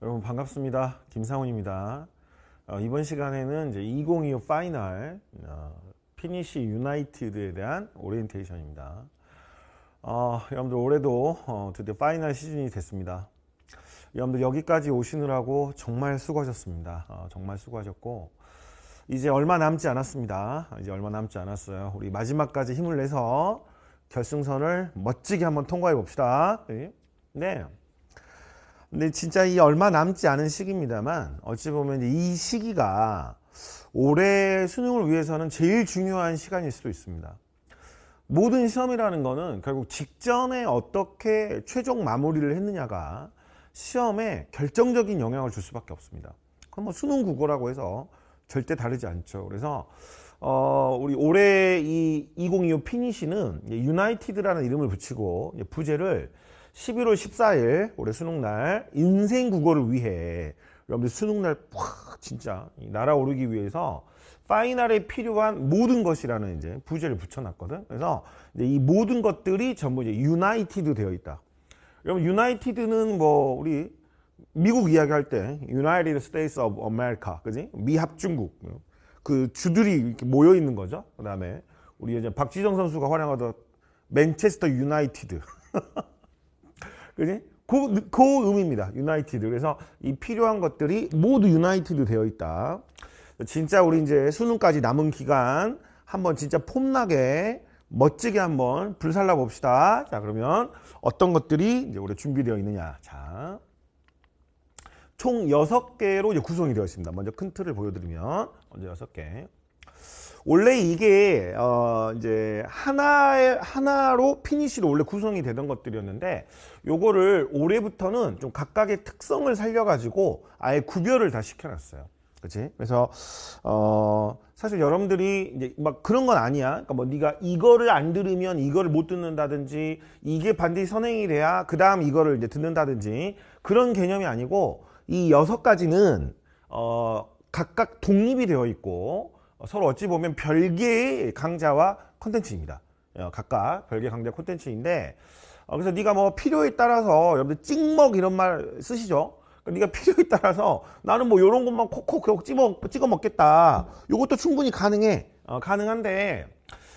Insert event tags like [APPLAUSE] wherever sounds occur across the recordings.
여러분 반갑습니다. 김상훈입니다. 어, 이번 시간에는 이제 2025 파이널 어, 피니쉬 유나이티드에 대한 오리엔테이션입니다. 어, 여러분들 올해도 어, 드디어 파이널 시즌이 됐습니다. 여러분들 여기까지 오시느라고 정말 수고하셨습니다. 어, 정말 수고하셨고 이제 얼마 남지 않았습니다. 이제 얼마 남지 않았어요. 우리 마지막까지 힘을 내서 결승선을 멋지게 한번 통과해 봅시다. 네. 네. 근데 진짜 이 얼마 남지 않은 시기입니다만 어찌 보면 이 시기가 올해 수능을 위해서는 제일 중요한 시간일 수도 있습니다. 모든 시험이라는 거는 결국 직전에 어떻게 최종 마무리를 했느냐가 시험에 결정적인 영향을 줄 수밖에 없습니다. 그럼 뭐 수능 국어라고 해서 절대 다르지 않죠. 그래서 어, 우리 올해 이 2025 피니시는 유나이티드라는 이름을 붙이고 부제를 11월 14일 올해 수능날 인생 국어를 위해 여러분들 수능날 팍 진짜 날아오르기 위해서 파이널에 필요한 모든 것이라는 이제 부제를 붙여놨거든. 그래서 이 모든 것들이 전부 이제 유나이티드 되어 있다. 여러분 유나이티드는 뭐 우리 미국 이야기할 때 United States of America 그지 미합중국 그 주들이 이렇게 모여 있는 거죠. 그다음에 우리 이제 박지정 선수가 활약하던 맨체스터 유나이티드 그지? 그, 그 의미입니다. 유나이티드. 그래서 이 필요한 것들이 모두 유나이티드 되어 있다. 진짜 우리 이제 수능까지 남은 기간 한번 진짜 폼나게 멋지게 한번 불살라 봅시다. 자, 그러면 어떤 것들이 이제 우리 준비되어 있느냐. 자. 총 6개로 이제 구성이 되어 있습니다. 먼저 큰 틀을 보여드리면 먼저 6개. 원래 이게 어 이제 하나 하나로 피니쉬로 원래 구성이 되던 것들이었는데 요거를 올해부터는 좀 각각의 특성을 살려가지고 아예 구별을 다 시켜놨어요. 그렇지? 그래서 어 사실 여러분들이 이제 막 그런 건 아니야. 그러니까 뭐 네가 이거를 안 들으면 이거를 못 듣는다든지 이게 반드시 선행이 돼야 그다음 이거를 이제 듣는다든지 그런 개념이 아니고 이 여섯 가지는 어 각각 독립이 되어 있고 서로 어찌 보면 별개의 강좌와 콘텐츠입니다. 어, 각각 별개 강좌 콘텐츠인데 어, 그래서 네가 뭐 필요에 따라서 여러분들 찍먹 이런 말 쓰시죠? 그러니까 네가 [LAUGHS] 필요에 따라서 나는 뭐 이런 것만 콕콕 찍어, 찍어 먹겠다. 이것도 충분히 가능해. 어, 가능한데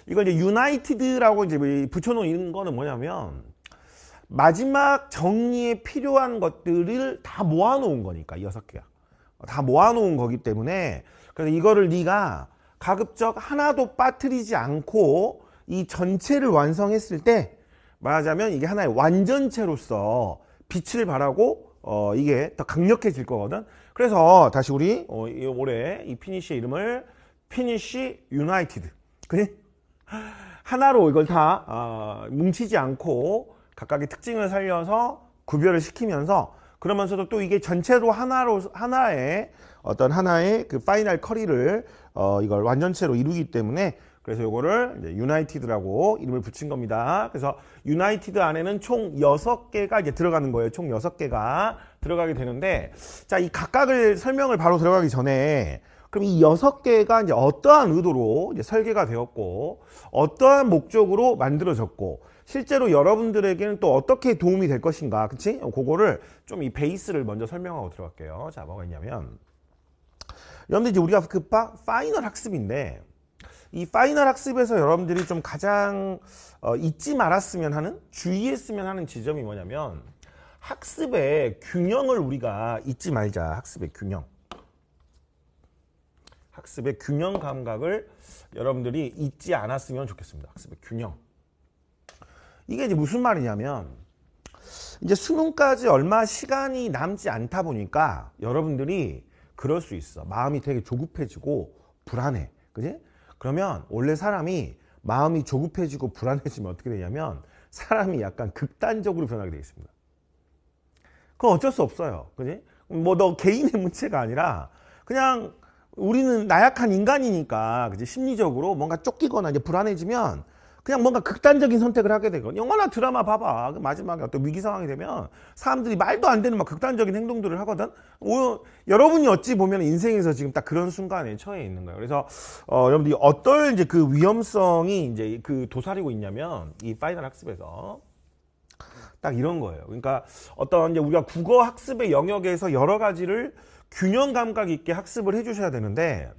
이걸 이제 유나이티드라고 이제 붙여놓은 거는 뭐냐면 마지막 정리에 필요한 것들을 다 모아놓은 거니까 이 여섯 개야. 어, 다 모아놓은 거기 때문에 그래서 이거를 네가 가급적 하나도 빠뜨리지 않고 이 전체를 완성했을 때 말하자면 이게 하나의 완전체로서 빛을 발하고 어 이게 더 강력해질 거거든 그래서 다시 우리 어, 올해 이 피니쉬의 이름을 피니쉬 유나이티드 그래? 하나로 이걸 다 어, 뭉치지 않고 각각의 특징을 살려서 구별을 시키면서 그러면서도 또 이게 전체로 하나로 하나의 어떤 하나의 그 파이널 커리를 어 이걸 완전체로 이루기 때문에 그래서 이거를 유나이티드라고 이름을 붙인 겁니다. 그래서 유나이티드 안에는 총 6개가 이제 들어가는 거예요. 총 6개가 들어가게 되는데 자, 이 각각을 설명을 바로 들어가기 전에 그럼 이 6개가 이제 어떠한 의도로 이제 설계가 되었고 어떠한 목적으로 만들어졌고 실제로 여러분들에게는 또 어떻게 도움이 될 것인가 그치? 그거를 좀 이 베이스를 먼저 설명하고 들어갈게요 자 뭐가 있냐면 여러분들 이제 우리가 급파 파이널 학습인데 이 파이널 학습에서 여러분들이 좀 가장 어, 잊지 말았으면 하는 주의했으면 하는 지점이 뭐냐면 학습의 균형을 우리가 잊지 말자 학습의 균형 학습의 균형 감각을 여러분들이 잊지 않았으면 좋겠습니다 학습의 균형 이게 이제 무슨 말이냐면 이제 수능까지 얼마 시간이 남지 않다 보니까 여러분들이 그럴 수 있어. 마음이 되게 조급해지고 불안해. 그지? 그러면 원래 사람이 마음이 조급해지고 불안해지면 어떻게 되냐면 사람이 약간 극단적으로 변하게 되어 있습니다. 그건 어쩔 수 없어요. 그지? 뭐 너 개인의 문제가 아니라 그냥 우리는 나약한 인간이니까 그지? 심리적으로 뭔가 쫓기거나 이제 불안해지면 그냥 뭔가 극단적인 선택을 하게 되거든 영화나 드라마 봐봐 그 마지막에 어떤 위기 상황이 되면 사람들이 말도 안 되는 막 극단적인 행동들을 하거든 오, 여러분이 어찌 보면 인생에서 지금 딱 그런 순간에 처해 있는 거예요 그래서 어, 여러분들이 어떨 이제 그 위험성이 이제 그 도사리고 있냐면 이 파이널 학습에서 딱 이런 거예요 그러니까 어떤 이제 우리가 국어 학습의 영역에서 여러 가지를 균형 감각 있게 학습을 해주셔야 되는데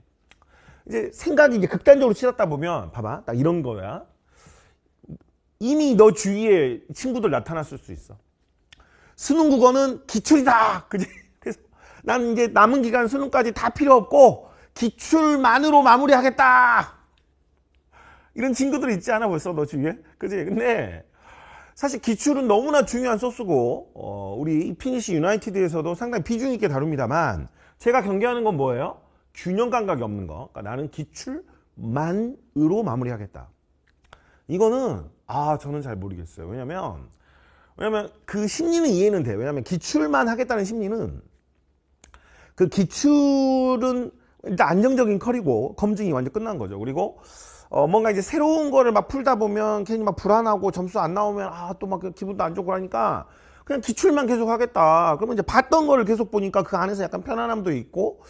이제 생각이 이제 극단적으로 치닫다 보면 봐봐 딱 이런 거야 이미 너 주위에 친구들 나타났을 수 있어. 수능 국어는 기출이다. [LAUGHS] 그지? 그래서 난 이제 남은 기간 수능까지 다 필요 없고 기출만으로 마무리하겠다. 이런 친구들 있지 않아 벌써 너 주위에? 그지? 근데 사실 기출은 너무나 중요한 소스고 어, 우리 피니시 유나이티드에서도 상당히 비중 있게 다룹니다만 제가 경계하는 건 뭐예요? 균형 감각이 없는 거. 그러니까 나는 기출만으로 마무리하겠다. 이거는 아 저는 잘 모르겠어요 왜냐면 왜냐면 그 심리는 이해는 돼요 왜냐면 기출만 하겠다는 심리는 그 기출은 일단 안정적인 커리고 검증이 완전 끝난 거죠 그리고 어 뭔가 이제 새로운 거를 막 풀다 보면 괜히 막 불안하고 점수 안 나오면 아또막 그 기분도 안 좋고 하니까 그냥 기출만 계속 하겠다. 그러면 이제 봤던 거를 계속 보니까 그 안에서 약간 편안함도 있고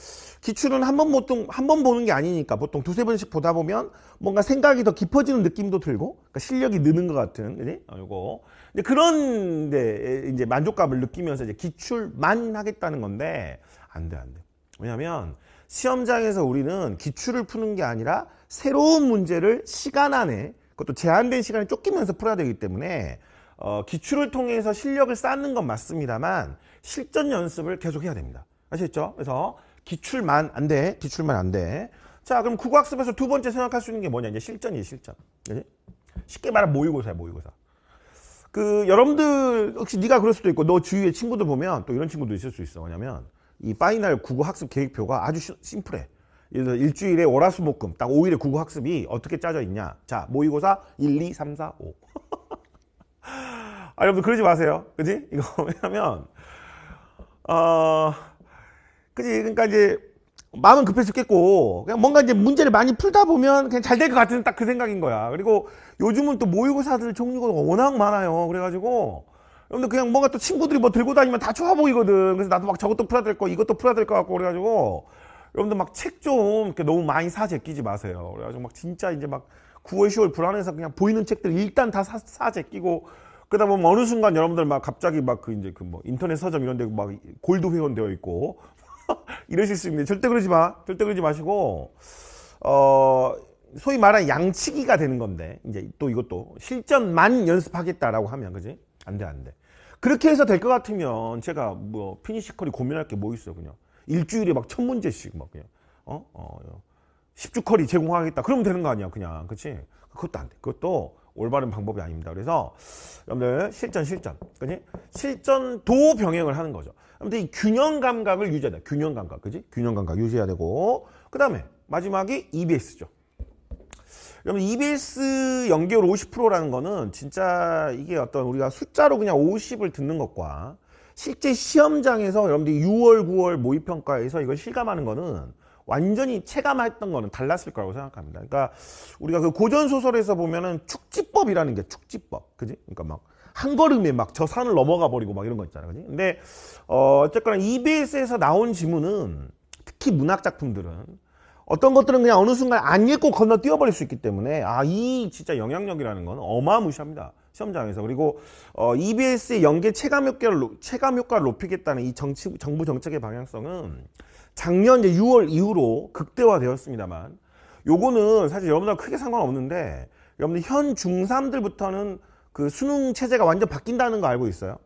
기출은 한 번 보통 한 번 보는 게 아니니까 보통 두세 번씩 보다 보면 뭔가 생각이 더 깊어지는 느낌도 들고 그러니까 실력이 느는 것 같은 그지? 어, 요거. 근데 그런 데 이제 만족감을 느끼면서 이제 기출만 하겠다는 건데 안 돼, 안 돼. 왜냐면 시험장에서 우리는 기출을 푸는 게 아니라 새로운 문제를 시간 안에 그것도 제한된 시간이 쫓기면서 풀어야 되기 때문에 어, 기출을 통해서 실력을 쌓는 건 맞습니다만 실전 연습을 계속해야 됩니다. 아시겠죠? 그래서 기출만 안 돼. 기출만 안 돼. 자, 그럼 국어학습에서 두 번째 생각할 수 있는 게 뭐냐? 이제 실전이에요, 실전. 그지? 예? 쉽게 말하면 모의고사야, 모의고사. 그 여러분들 혹시 네가 그럴 수도 있고 너 주위에 친구들 보면 또 이런 친구도 있을 수 있어. 왜냐면이 파이널 국어 학습 계획표가 아주 시, 심플해. 예를 들어 일주일에 월화수목금 딱 5일의 국어 학습이 어떻게 짜져 있냐. 자, 모의고사 1, 2, 3, 4, 5. 아, 여러분 그러지 마세요. 그지? 이거 [LAUGHS] 왜냐면 어 그지? 그러니까 이제 마음은 급해졌겠고 그냥 뭔가 이제 문제를 많이 풀다 보면 그냥 잘 될 것 같은 딱 그 생각인 거야. 그리고 요즘은 또 모의고사들 종류가 워낙 많아요. 그래가지고 여러분들 그냥 뭔가 또 친구들이 뭐 들고 다니면 다 좋아 보이거든. 그래서 나도 막 저것도 풀어야 될 거, 이것도 풀어야 될 것 같고 그래가지고 여러분들 막 책좀 너무 많이 사 제끼지 마세요. 그래가지고 막 진짜 이제 막 9월 10월 불안해서 그냥 보이는 책들 일단 다 사, 사 제끼고 그러다 보면 어느 순간 여러분들 막 갑자기 막 그 이제 그 뭐 인터넷 서점 이런 데 막 골드 회원 되어 있고 [LAUGHS] 이러실 수 있는데 절대 그러지 마. 절대 그러지 마시고 어 소위 말하는 양치기가 되는 건데 이제 또 이것도 실전만 연습하겠다라고 하면 그지? 안 돼, 안 돼. 그렇게 해서 될 것 같으면 제가 뭐 피니시컬이 고민할 게 뭐 있어요, 그냥. 일주일에 막 천 문제씩 막 그냥 어? 어. 어. 10주컬이 제공하겠다 그러면 되는 거 아니야 그냥 그치 그것도 안돼 그것도 올바른 방법이 아닙니다 그래서 여러분들 실전 실전 그치 실전도 병행을 하는 거죠 아무튼 이 균형 감각을 유지해야 돼 균형 감각 그치 균형 감각 유지해야 되고 그 다음에 마지막이 EBS죠 여러분 EBS 연계율 50%라는 거는 진짜 이게 어떤 우리가 숫자로 그냥 50을 듣는 것과 실제 시험장에서 여러분들이 6월 9월 모의평가에서 이걸 실감하는 거는 완전히 체감했던 거는 달랐을 거라고 생각합니다. 그러니까 우리가 그 고전 소설에서 보면은 축지법이라는 게 축지법, 그지? 그러니까 막 한 걸음에 막 저 산을 넘어가 버리고 막 이런 거 있잖아요, 그지? 근데 어, 어쨌거나 EBS에서 나온 지문은 특히 문학 작품들은 어떤 것들은 그냥 어느 순간 안 읽고 건너 뛰어버릴 수 있기 때문에 아 이 진짜 영향력이라는 건 어마무시합니다 시험장에서 그리고 어, EBS의 연계 체감 효과를 체감 효과를 높이겠다는 이 정치, 정부 정책의 방향성은 작년 이제 6월 이후로 극대화되었습니다만 요거는 사실 여러분들 크게 상관없는데 여러분들 현 중3들부터는 그 수능 체제가 완전 바뀐다는 거 알고 있어요?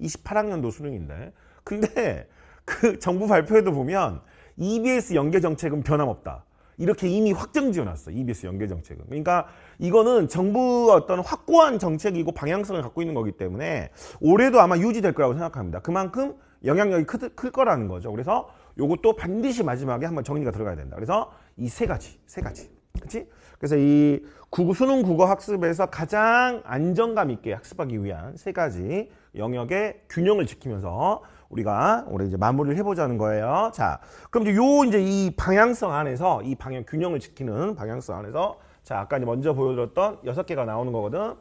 28학년도 수능인데 근데 그 정부 발표에도 보면 EBS 연계 정책은 변함없다. 이렇게 이미 확정 지어놨어 EBS 연계 정책은. 그러니까 이거는 정부의 어떤 확고한 정책이고 방향성을 갖고 있는 거기 때문에 올해도 아마 유지될 거라고 생각합니다. 그만큼 영향력이 크, 클 거라는 거죠. 그래서 요것도 반드시 마지막에 한번 정리가 들어가야 된다. 그래서 이 세 가지, 세 가지. 그치? 그래서 이 국어, 수능 국어 학습에서 가장 안정감 있게 학습하기 위한 세 가지 영역의 균형을 지키면서 우리가 올해 이제 마무리를 해보자는 거예요. 자, 그럼 이제 요 이제 이 방향성 안에서 이 방향 균형을 지키는 방향성 안에서 자, 아까 이제 먼저 보여드렸던 여섯 개가 나오는 거거든.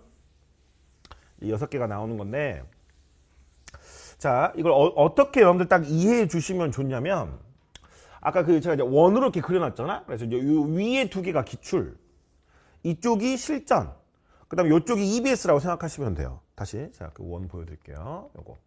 여섯 개가 나오는 건데 자, 이걸 어, 떻게 여러분들 딱 이해해 주시면 좋냐면 아까 그 제가 이제 원으로 이렇게 그려놨잖아. 그래서 이제 위에 두 개가 기출, 이쪽이 실전, 그다음에 이쪽이 EBS라고 생각하시면 돼요. 다시 제가 그 원 보여드릴게요. 요거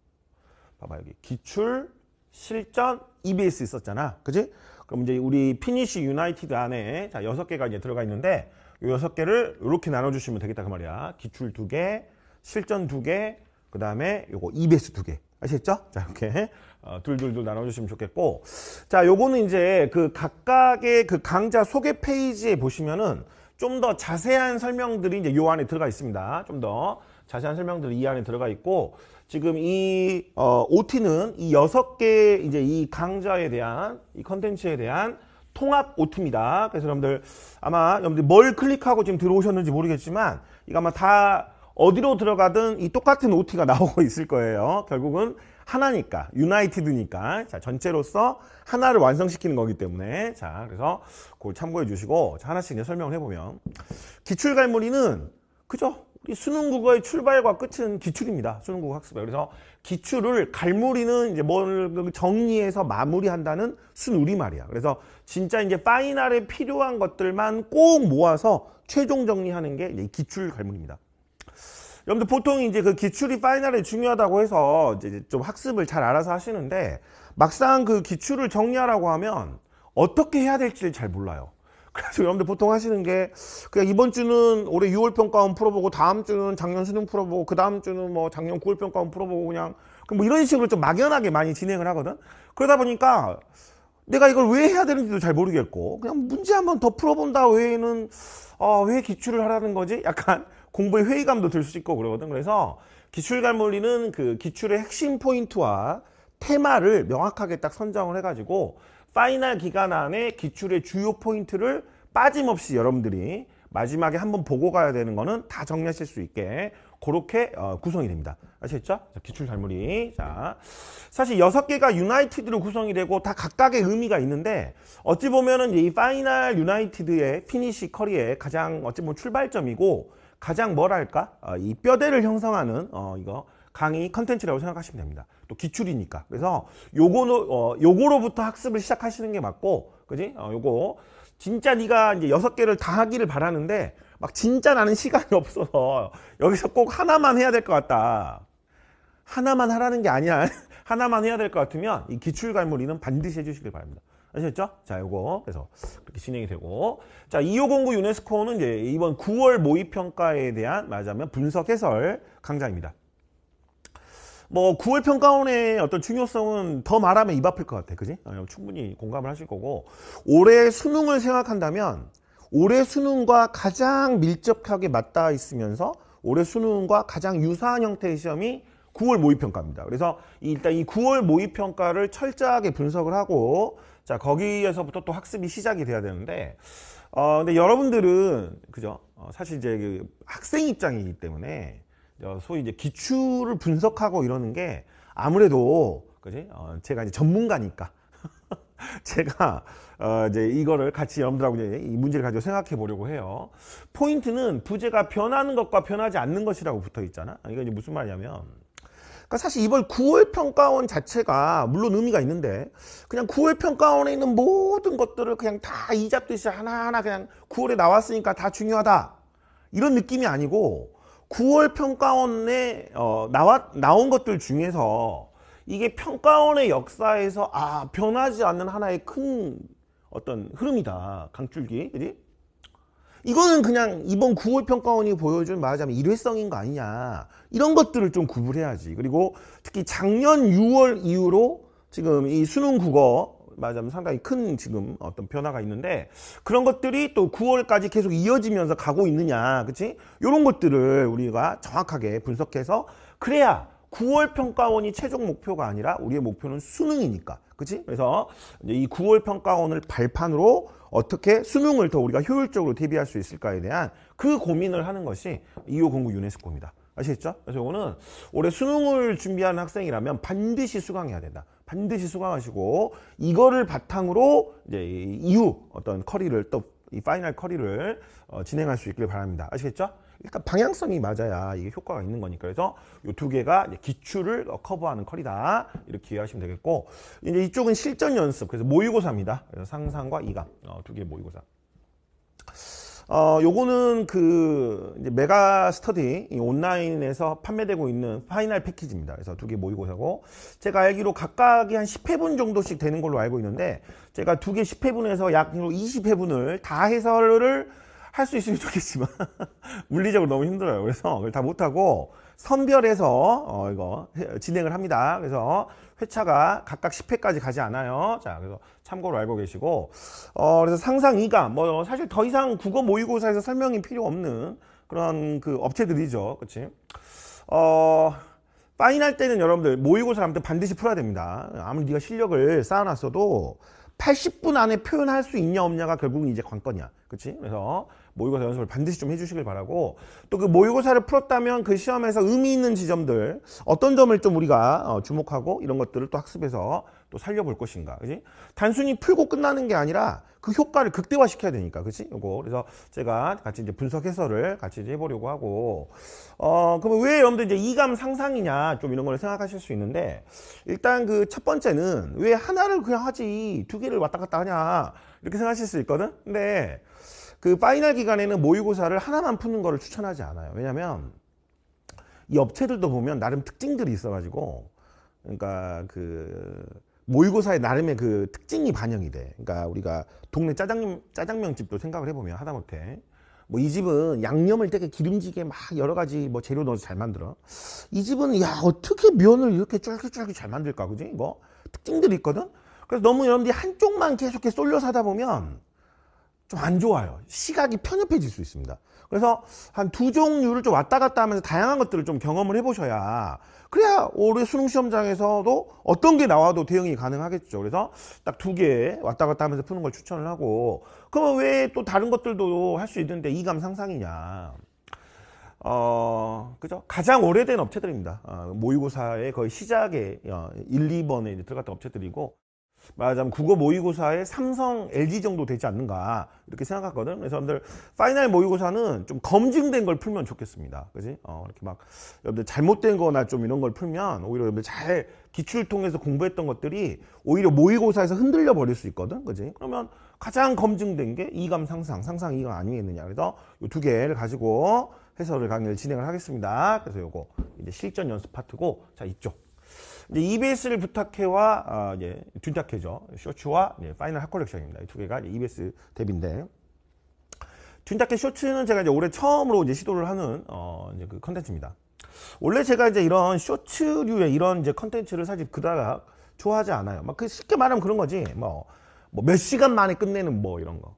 봐봐 여기 기출, 실전, EBS 있었잖아. 그지? 그럼 이제 우리 피니쉬 유나이티드 안에 자 여섯 개가 이제 들어가 있는데 요 여섯 개를 이렇게 나눠주시면 되겠다 그 말이야. 기출 두 개, 실전 두 개, 그 다음에 요거 EBS 두 개. 아시겠죠? 자, 이렇게 어, 둘둘둘 나눠주시면 좋겠고 자, 요거는 이제 그 각각의 그 강좌 소개 페이지에 보시면은 좀 더 자세한 설명들이 이제 요 안에 들어가 있습니다. 좀 더 자세한 설명들이 이 안에 들어가 있고 지금 이 어, OT는 이 여섯 개 이제 이 강좌에 대한 이 컨텐츠에 대한 통합 OT입니다. 그래서 여러분들 아마 여러분들 뭘 클릭하고 지금 들어오셨는지 모르겠지만 이거 아마 다 어디로 들어가든 이 똑같은 OT가 나오고 [LAUGHS] 있을 거예요. 결국은 하나니까, 유나이티드니까. 자, 전체로서 하나를 완성시키는 거기 때문에. 자, 그래서 그걸 참고해 주시고, 자, 하나씩 이제 설명을 해보면. 기출갈무리는, 그죠? 우리 수능 국어의 출발과 끝은 기출입니다. 수능 국어 학습에. 그래서 기출을 갈무리는 이제 뭘 정리해서 마무리한다는 순우리말이야. 그래서 진짜 이제 파이널에 필요한 것들만 꼭 모아서 최종 정리하는 게 기출 갈무리입니다. 여러분들 보통 이제 그 기출이 파이널에 중요하다고 해서 이제 좀 학습을 잘 알아서 하시는데 막상 그 기출을 정리하라고 하면 어떻게 해야 될지를 잘 몰라요. [LAUGHS] 그래서 여러분들 보통 하시는 게 그냥 이번 주는 올해 6월 평가원 풀어보고 다음 주는 작년 수능 풀어보고 그 다음 주는 뭐 작년 9월 평가원 풀어보고 그냥 그 뭐 이런 식으로 좀 막연하게 많이 진행을 하거든. 그러다 보니까 내가 이걸 왜 해야 되는지도 잘 모르겠고 그냥 문제 한번 더 풀어본다 외에는 어, 왜 기출을 하라는 거지? 약간 공부의 회의감도 들 수 있고 그러거든 그래서 기출관 물리는 그 기출의 핵심 포인트와 테마를 명확하게 딱 선정을 해가지고 파이널 기간 안에 기출의 주요 포인트를 빠짐없이 여러분들이 마지막에 한번 보고 가야 되는 거는 다 정리하실 수 있게 그렇게 어, 구성이 됩니다. 아시겠죠? 기출 잘물이. 자, 사실 여섯 개가 유나이티드로 구성이 되고 다 각각의 의미가 있는데 어찌 보면은 이 파이널 유나이티드의 피니시 커리의 가장 어찌 보면 출발점이고 가장 뭐랄까 어, 이 뼈대를 형성하는 어, 이거 강의 컨텐츠라고 생각하시면 됩니다. 또 기출이니까. 그래서 요거는 어, 요거로부터 학습을 시작하시는 게 맞고, 그지? 어, 요거 진짜 네가 이제 여섯 개를 다 하기를 바라는데 막 진짜 나는 시간이 [LAUGHS] 없어서 여기서 꼭 하나만 해야 될 것 같다. 하나만 하라는 게 아니야. [LAUGHS] 하나만 해야 될 것 같으면 이 기출 갈무리는 반드시 해주시길 바랍니다. 아셨죠 자, 요거. 그래서 그렇게 진행이 되고. 자, 2509 유네스코는 이제 이번 9월 모의평가에 대한 말하자면 분석 해설 강좌입니다. 뭐 9월 평가원의 어떤 중요성은 더 말하면 입 아플 것 같아. 그지? 어, 충분히 공감을 하실 거고. 올해 수능을 생각한다면 올해 수능과 가장 밀접하게 맞닿아 있으면서 올해 수능과 가장 유사한 형태의 시험이 9월 모의평가입니다. 그래서 일단 이 9월 모의평가를 철저하게 분석을 하고 자 거기에서부터 또 학습이 시작이 돼야 되는데 어 근데 여러분들은 그죠 어, 사실 이제 그 학생 입장이기 때문에 어, 소위 이제 기출을 분석하고 이러는 게 아무래도 그지 어, 제가 이제 전문가니까 [LAUGHS] 제가 어 이제 이거를 같이 여러분들하고 이제 이 문제를 가지고 생각해 보려고 해요. 포인트는 부제가 변하는 것과 변하지 않는 것이라고 붙어 있잖아. 이게 이제 무슨 말이냐면 그러니까 사실 이번 9월 평가원 자체가 물론 의미가 있는데 그냥 9월 평가원에 있는 모든 것들을 그냥 다 이잡듯이 하나하나 그냥 9월에 나왔으니까 다 중요하다 이런 느낌이 아니고 9월 평가원에 어, 나와, 나온 것들 중에서 이게 평가원의 역사에서 아 변하지 않는 하나의 큰 어떤 흐름이다 강줄기 그지? 이거는 그냥 이번 9월 평가원이 보여준 말하자면 일회성인 거 아니냐 이런 것들을 좀 구분해야지 그리고 특히 작년 6월 이후로 지금 이 수능 국어 말하자면 상당히 큰 지금 어떤 변화가 있는데 그런 것들이 또 9월까지 계속 이어지면서 가고 있느냐 그치 이런 것들을 우리가 정확하게 분석해서 그래야 9월 평가원이 최종 목표가 아니라 우리의 목표는 수능이니까. 그치? 그래서 이 9월 평가원을 발판으로 어떻게 수능을 더 우리가 효율적으로 대비할 수 있을까에 대한 그 고민을 하는 것이 2호 공구 유네스코입니다. 아시겠죠? 그래서 이거는 올해 수능을 준비하는 학생이라면 반드시 수강해야 된다. 반드시 수강하시고 이거를 바탕으로 이제 이후 어떤 커리를 또 이 파이널 커리를 어, 진행할 수 있길 바랍니다. 아시겠죠? 일단 방향성이 맞아야 이게 효과가 있는 거니까 그래서 이 두 개가 기출을 커버하는 컬이다 이렇게 이해하시면 되겠고 이제 이쪽은 실전 연습 그래서 모의고사입니다 그래서 상상과 이감 어, 두 개의 모의고사 어, 요거는 그 메가 스터디 온라인에서 판매되고 있는 파이널 패키지입니다. 그래서 두 개 모의고사고 제가 알기로 각각이 한 10회분 정도씩 되는 걸로 알고 있는데 제가 두 개 10회분에서 약 20회분을 다 해설을 할수 있으면 좋겠지만 [LAUGHS] 물리적으로 너무 힘들어요 그래서 다 못하고 선별해서 어 이거 진행을 합니다 그래서 회차가 각각 10회까지 가지 않아요 자 그래서 참고로 알고 계시고 어 그래서 상상 이가뭐 사실 더 이상 국어 모의고사에서 설명이 필요 없는 그런 그 업체들이죠 그치 어 파이널 때는 여러분들 모의고사 람들 반드시 풀어야 됩니다 아무리 네가 실력을 쌓아놨어도 80분 안에 표현할 수 있냐 없냐가 결국은 이제 관건이야 그치 그래서 모의고사 연습을 반드시 좀 해주시길 바라고 또 그 모의고사를 풀었다면 그 시험에서 의미 있는 지점들 어떤 점을 좀 우리가 어, 주목하고 이런 것들을 또 학습해서 또 살려볼 것인가 그지 단순히 풀고 끝나는 게 아니라 그 효과를 극대화 시켜야 되니까 그치 요거 그래서 제가 같이 이제 분석 해설을 같이 이제 해보려고 하고 어 그러면 왜 여러분들 이제 이감 상상이냐 좀 이런 걸 생각하실 수 있는데 일단 그 첫 번째는 왜 하나를 그냥 하지 두 개를 왔다 갔다 하냐 이렇게 생각하실 수 있거든 근데 그 파이널 기간에는 모의고사를 하나만 푸는 거를 추천하지 않아요. 왜냐하면 이 업체들도 보면 나름 특징들이 있어가지고 그러니까 그 모의고사의 나름의 그 특징이 반영이 돼. 그러니까 우리가 동네 짜장면 짜장면 집도 생각을 해보면 하다못해 뭐 이 집은 양념을 되게 기름지게 막 여러 가지 뭐 재료 넣어서 잘 만들어. 이 집은 야 어떻게 면을 이렇게 쫄깃쫄깃 잘 만들까 그지? 뭐 특징들이 있거든. 그래서 너무 여러분들이 한쪽만 계속해서 쏠려 사다 보면 좀안 좋아요. 시각이 편협해질 수 있습니다. 그래서 한 두 종류를 좀 왔다 갔다 하면서 다양한 것들을 좀 경험을 해보셔야 그래야 올해 수능 시험장에서도 어떤 게 나와도 대응이 가능하겠죠. 그래서 딱 두 개 왔다 갔다 하면서 푸는 걸 추천을 하고 그러면왜 또 다른 것들도 할 수 있는데 이감 상상이냐? 어, 그죠? 가장 오래된 업체들입니다. 어, 모의고사의 거의 시작에 어, 1, 2번에 들어갔던 업체들이고. 말하자면 국어 모의고사의 삼성 LG 정도 되지 않는가 이렇게 생각하거든 그래서 여러분들 파이널 모의고사는 좀 검증된 걸 풀면 좋겠습니다 그지 어, 이렇게 막 여러분들 잘못된 거나 좀 이런 걸 풀면 오히려 여러분들 잘 기출 통해서 공부했던 것들이 오히려 모의고사에서 흔들려 버릴 수 있거든 그지 그러면 가장 검증된 게 이감 상상 상상 이감 아니겠느냐 그래서 이 두 개를 가지고 해설을 강의를 진행을 하겠습니다 그래서 요거 이제 실전 연습 파트고 자 이쪽 이제 EBS를 부탁해와 아, 예, 둔타케죠 쇼츠와 예, 파이널 핫 컬렉션입니다. 이 두 개가 EBS 데뷔인데 둔타케 쇼츠는 제가 이제 올해 처음으로 이제 시도를 하는 어, 이제 그 컨텐츠입니다. 원래 제가 이제 이런 쇼츠류의 이런 이제 컨텐츠를 사실 그다가 좋아하지 않아요. 막그 쉽게 말하면 그런 거지. 뭐몇 뭐 시간 만에 끝내는 뭐 이런 거.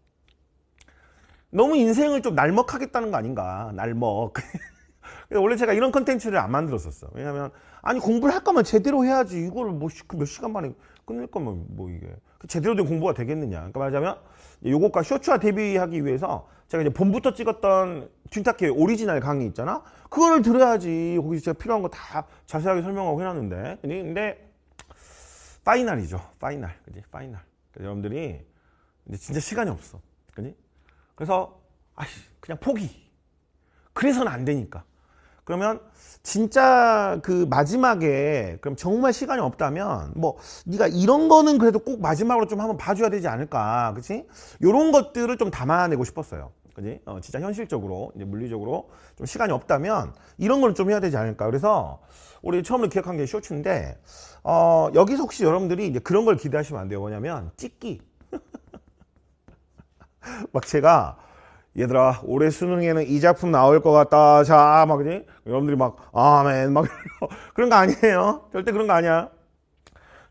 너무 인생을 좀 날먹하겠다는 거 아닌가. 날먹. [LAUGHS] 원래 제가 이런 컨텐츠를 안 만들었었어. 왜냐면 아니 공부를 할 거면 제대로 해야지 이거를 뭐몇 시간 만에 끝낼 거면 뭐 이게 그 제대로 된 공부가 되겠느냐. 그러니까 말하자면 요것과 쇼츠와 데뷔하기 위해서 제가 이제 봄부터 찍었던 틴타케 오리지널 강의 있잖아. 그거를 들어야지 거기서 제가 필요한 거 다 자세하게 설명하고 해놨는데. 근데 파이널이죠. 파이널, 그지? 파이널. 그러니까 여러분들이 근데 진짜 시간이 없어, 그지? 그래서 아씨 그냥 포기. 그래서는 안 되니까. 그러면 진짜 그 마지막에 그럼 정말 시간이 없다면 뭐 네가 이런 거는 그래도 꼭 마지막으로 좀 한번 봐줘야 되지 않을까 그치 요런 것들을 좀 담아내고 싶었어요 그지 어, 진짜 현실적으로 이제 물리적으로 좀 시간이 없다면 이런 걸 좀 해야 되지 않을까 그래서 우리 처음으로 기억한 게 쇼츠인데 어, 여기서 혹시 여러분들이 이제 그런 걸 기대하시면 안 돼요 뭐냐면 찍기 [LAUGHS] 막 제가 얘들아 올해 수능에는 이 작품 나올 것 같다 자막 그지 여러분들이 막 아멘 막 [LAUGHS] 그런 거 아니에요 절대 그런 거 아니야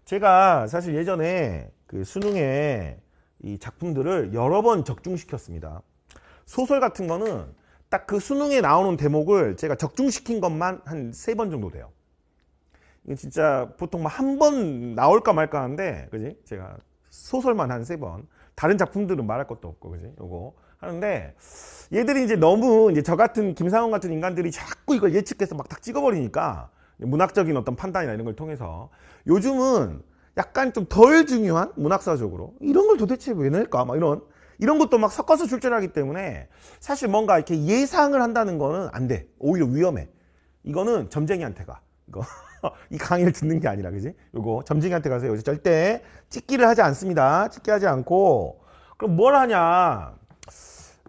제가 사실 예전에 그 수능에 이 작품들을 여러 번 적중시켰습니다 소설 같은 거는 딱 그 수능에 나오는 대목을 제가 적중시킨 것만 한 세 번 정도 돼요 이거 진짜 보통 한 번 나올까 말까 하는데 그지 제가 소설만 한 세 번 다른 작품들은 말할 것도 없고 그지 요거 하는데 얘들이 이제 너무 이제 저 같은 김상훈 같은 인간들이 자꾸 이걸 예측해서 막 딱 찍어버리니까 문학적인 어떤 판단이나 이런 걸 통해서 요즘은 약간 좀 덜 중요한 문학사적으로 이런 걸 도대체 왜 낼까 막 이런 이런 것도 막 섞어서 출전하기 때문에 사실 뭔가 이렇게 예상을 한다는 거는 안 돼 오히려 위험해 이거는 점쟁이한테 가 이거 [LAUGHS] 이 강의를 듣는 게 아니라 그지 요거 점쟁이한테 가서 요새 절대 찍기를 하지 않습니다 찍기 하지 않고 그럼 뭘 하냐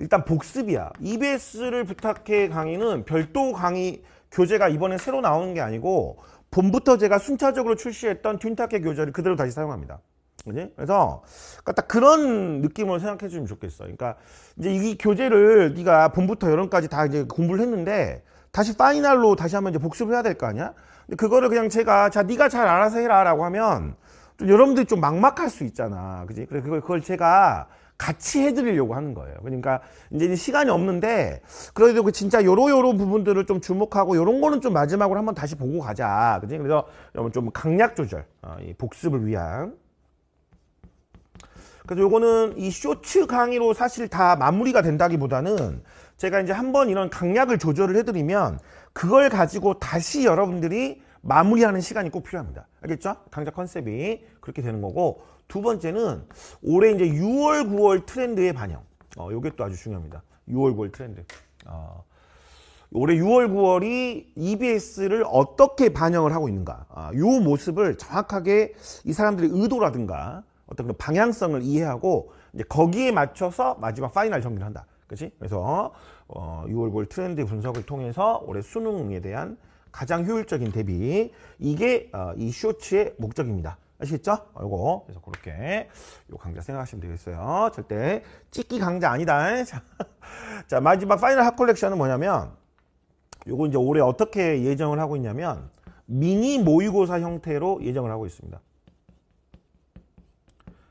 일단 복습이야. EBS를 부탁해 강의는 별도 강의 교재가 이번에 새로 나오는 게 아니고 봄부터 제가 순차적으로 출시했던 튠타케 교재를 그대로 다시 사용합니다. 그지? 그래서 그러니까 딱 그런 느낌으로 생각해 주면 좋겠어. 그러니까 이제 이 교재를 네가 봄부터 여름까지 다 이제 공부를 했는데 다시 파이널로 다시 한번 이제 복습을 해야 될 거 아니야? 근데 그거를 그냥 제가 자 네가 잘 알아서 해라라고 하면 좀 여러분들이 좀 막막할 수 있잖아. 그지? 그래 그걸 제가 같이 해드리려고 하는 거예요. 그러니까 이제 시간이 없는데 그래도 그 진짜 요로 요로 부분들을 좀 주목하고 요런 거는 좀 마지막으로 한번 다시 보고 가자. 그지? 그래서 여러분 좀 강약 조절, 어, 복습을 위한. 그래서 요거는 이 쇼츠 강의로 사실 다 마무리가 된다기보다는 제가 이제 한번 이런 강약을 조절을 해드리면 그걸 가지고 다시 여러분들이 마무리하는 시간이 꼭 필요합니다. 알겠죠? 강좌 컨셉이 그렇게 되는 거고 두 번째는 올해 이제 6월, 9월 트렌드의 반영. 어, 요게 또 아주 중요합니다. 6월, 9월 트렌드. 어, 올해 6월, 9월이 EBS를 어떻게 반영을 하고 있는가. 아, 요 모습을 정확하게 이 사람들의 의도라든가 어떤 그런 방향성을 이해하고 이제 거기에 맞춰서 마지막 파이널 정리를 한다. 그치 그래서 어, 6월 9월 트렌드 분석을 통해서 올해 수능에 대한 가장 효율적인 대비 이게 어, 이 쇼츠의 목적입니다. 아시겠죠? 아이고 그래서 그렇게 요 강좌 생각하시면 되겠어요 절대 찍기 강좌 아니다 [LAUGHS] 자, 자 마지막 파이널 핫 컬렉션은 뭐냐면 요거 이제 올해 어떻게 예정을 하고 있냐면 미니 모의고사 형태로 예정을 하고 있습니다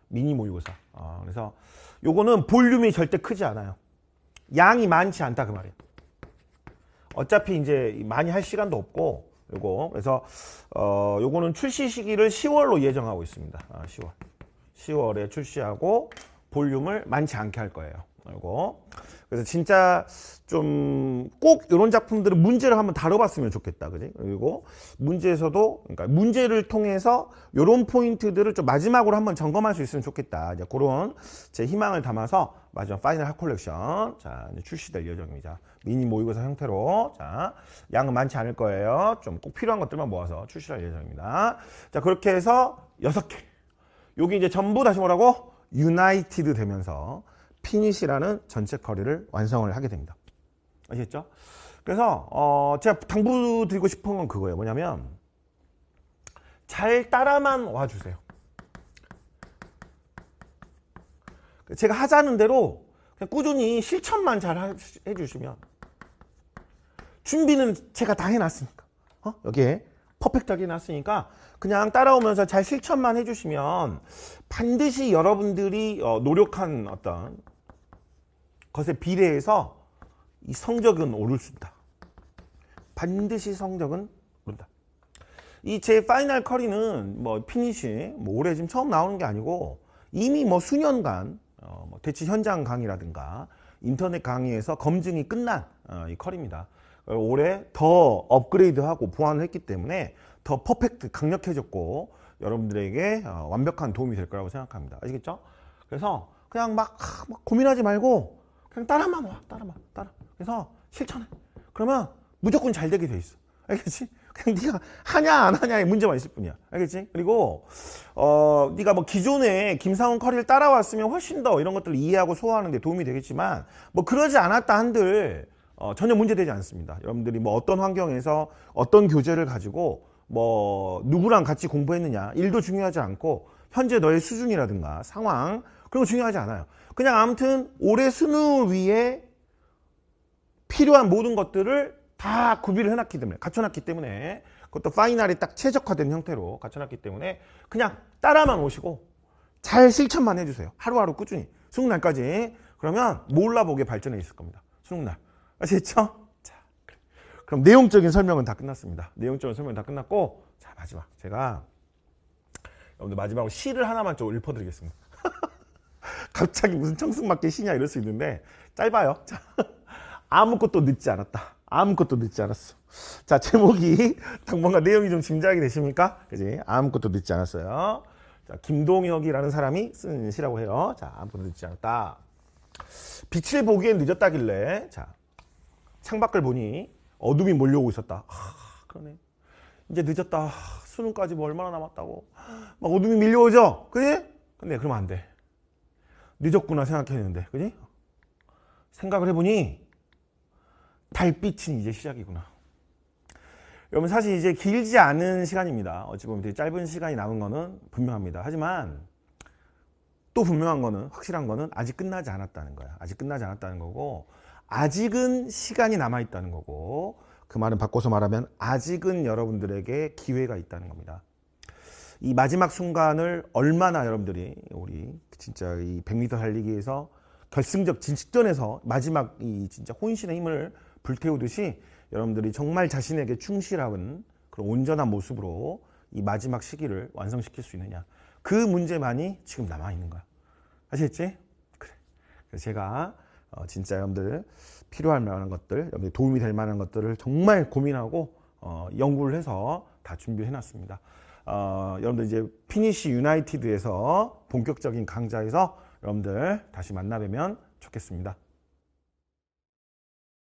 미니 모의고사 어, 그래서 요거는 볼륨이 절대 크지 않아요 양이 많지 않다 그 말이에요 어차피 이제 많이 할 시간도 없고 요거 그래서 어 요거는 출시 시기를 10월로 예정하고 있습니다. 아, 10월 10월에 출시하고 볼륨을 많지 않게 할 거예요. 요고 그래서 진짜 좀 꼭 이런 작품들은 문제를 한번 다뤄봤으면 좋겠다 그지 그리고 문제에서도 그러니까 문제를 통해서 이런 포인트들을 좀 마지막으로 한번 점검할 수 있으면 좋겠다 이제 그런 제 희망을 담아서 마지막 파이널 핫 컬렉션 자 출시될 예정입니다 미니 모의고사 형태로 자 양은 많지 않을 거예요 좀 꼭 필요한 것들만 모아서 출시할 예정입니다 자 그렇게 해서 여섯 개 여기 이제 전부 다시 뭐라고 유나이티드 되면서 피닛이라는 전체 커리를 완성을 하게 됩니다. 아시겠죠? 그래서 어 제가 당부드리고 싶은 건 그거예요. 뭐냐면 잘 따라만 와주세요. 제가 하자는 대로 그냥 꾸준히 실천만 잘 해주시면 준비는 제가 다 해놨으니까 어? 여기에 퍼펙트하게 해놨으니까 그냥 따라오면서 잘 실천만 해주시면 반드시 여러분들이 어, 노력한 어떤 것에 비례해서 이 성적은 오를 수 있다. 반드시 성적은 오른다. 이 제 파이널 커리는 뭐 피니쉬 뭐 올해 지금 처음 나오는 게 아니고 이미 뭐 수년간 어, 뭐 대치 현장 강의라든가 인터넷 강의에서 검증이 끝난 어, 이커리입니다 올해 더 업그레이드하고 보완을 했기 때문에 더 퍼펙트 강력해졌고 여러분들에게 어, 완벽한 도움이 될 거라고 생각합니다. 아시겠죠? 그래서 그냥 막, 막 고민하지 말고 그냥 따라만 와 따라만 따라 그래서 실천해 그러면 무조건 잘 되게 돼 있어 알겠지? 그냥 네가 하냐 안 하냐의 문제만 있을 뿐이야 알겠지? 그리고 어 네가 뭐 기존에 김상훈 커리를 따라왔으면 훨씬 더 이런 것들을 이해하고 소화하는 데 도움이 되겠지만 뭐 그러지 않았다 한들 어, 전혀 문제되지 않습니다 여러분들이 뭐 어떤 환경에서 어떤 교재를 가지고 뭐 누구랑 같이 공부했느냐 일도 중요하지 않고 현재 너의 수준이라든가 상황 그런 거 중요하지 않아요 그냥 아무튼 올해 수능을 위해 필요한 모든 것들을 다 구비를 해놨기 때문에 갖춰놨기 때문에 그것도 파이널이 딱 최적화된 형태로 갖춰놨기 때문에 그냥 따라만 오시고 잘 실천만 해주세요 하루하루 꾸준히 수능날까지 그러면 몰라보게 발전해 있을 겁니다 수능날 아시겠죠? 자, 그래. 그럼 내용적인 설명은 다 끝났습니다 내용적인 설명은 다 끝났고 자 마지막 제가 여러분들 마지막으로 시를 하나만 좀 읊어드리겠습니다 갑자기 무슨 청승맞게 시냐 이럴 수 있는데 짧아요 [LAUGHS] 자, 아무것도 늦지 않았다 아무것도 늦지 않았어 자 제목이 [LAUGHS] 뭔가 내용이 좀 짐작이 되십니까 그지 아무것도 늦지 않았어요 자 김동혁이라는 사람이 쓴 시라고 해요 자 아무것도 늦지 않았다 빛을 보기엔 늦었다길래 자 창밖을 보니 어둠이 몰려오고 있었다 하, 그러네 이제 늦었다 수능까지 뭐 얼마나 남았다고 막 어둠이 밀려오죠 그지 근데 그러면 안돼 늦었구나 생각했는데 그지? 생각을 해보니 달빛은 이제 시작이구나 여러분 사실 이제 길지 않은 시간입니다 어찌 보면 되게 짧은 시간이 남은 거는 분명합니다 하지만 또 분명한 거는 확실한 거는 아직 끝나지 않았다는 거야 아직 끝나지 않았다는 거고 아직은 시간이 남아 있다는 거고 그 말은 바꿔서 말하면 아직은 여러분들에게 기회가 있다는 겁니다 이 마지막 순간을 얼마나 여러분들이 우리 진짜 이 100m 달리기에서 결승적 진직전에서 마지막 이 진짜 혼신의 힘을 불태우듯이 여러분들이 정말 자신에게 충실한 그런 온전한 모습으로 이 마지막 시기를 완성시킬 수 있느냐 그 문제만이 지금 남아 있는 거야 아시겠지? 그래 제가 어, 진짜 여러분들 필요할 만한 것들, 여러분들 도움이 될 만한 것들을 정말 고민하고 어, 연구를 해서 다 준비해 놨습니다. 어, 여러분들 이제 피니시 유나이티드에서 본격적인 강좌에서 여러분들 다시 만나뵈면 좋겠습니다.